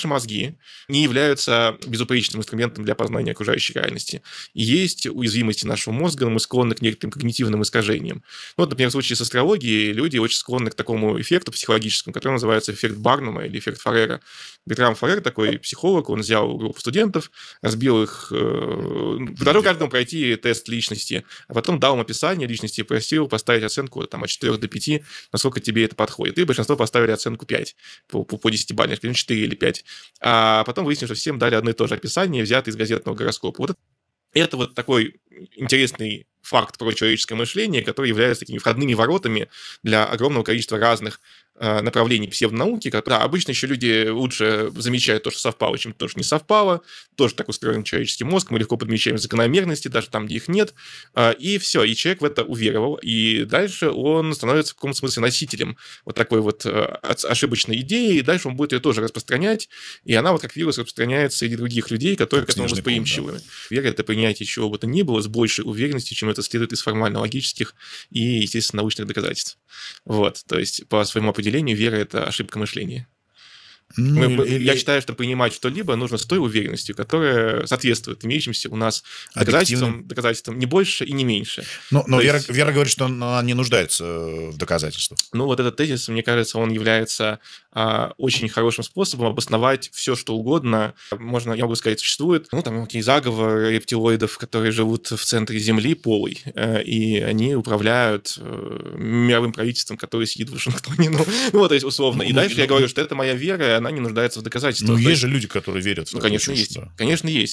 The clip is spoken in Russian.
наши мозги не являются безупречным инструментом для познания окружающей реальности. есть уязвимости нашего мозга, но мы склонны к некоторым когнитивным искажениям. Ну, вот, например, в случае с астрологией люди очень склонны к такому эффекту психологическому, который называется эффект Барнума или эффект Фаррера. Бертрам Фаррер такой психолог, он взял группу студентов, разбил их, э, подарил каждому пройти тест личности, а потом дал им описание личности и просил поставить оценку там, от 4 до 5, насколько тебе это подходит. И большинство поставили оценку 5 по, по, по 10 баллам, 4 или 5. А потом выяснилось, что всем дали одно и то же описание, взятое из газетного гороскопа. Вот это вот такой интересный факт про человеческое мышление, который является такими входными воротами для огромного количества разных э, направлений псевдонауки. Которые, да, обычно еще люди лучше замечают то, что совпало, чем то, что не совпало. Тоже так устроен человеческий мозг. Мы легко подмечаем закономерности, даже там, где их нет. Э, и все, и человек в это уверовал. И дальше он становится в каком-то смысле носителем вот такой вот э, ошибочной идеи. И дальше он будет ее тоже распространять. И она вот как вирус распространяется среди других людей, которые как к этому восприимчивы. Да. Вера — это принятие чего бы то ни было с большей уверенностью, чем ну, это следует из формально-логических и, естественно, научных доказательств. Вот, то есть по своему определению вера — это ошибка мышления. Ну, Мы, или, я считаю, что принимать что-либо нужно с той уверенностью, которая соответствует имеющимся у нас доказательствам, доказательствам не больше и не меньше. Но, но Вера, есть... Вера говорит, что она не нуждается э, в доказательствах. Ну, вот этот тезис, мне кажется, он является а, очень хорошим способом обосновать все, что угодно. Можно, я могу сказать, существует, ну, там, окей, заговор рептилоидов, которые живут в центре Земли полой, э, и они управляют э, мировым правительством, которое сидит в Вашингтоне. Ну, ну вот, то есть, условно. И ну, ну дальше ну, я говорю, ну. что это моя вера, она не нуждается в доказательствах. Но ну, есть же люди, которые верят в Ну, конечно, есть. Конечно, есть.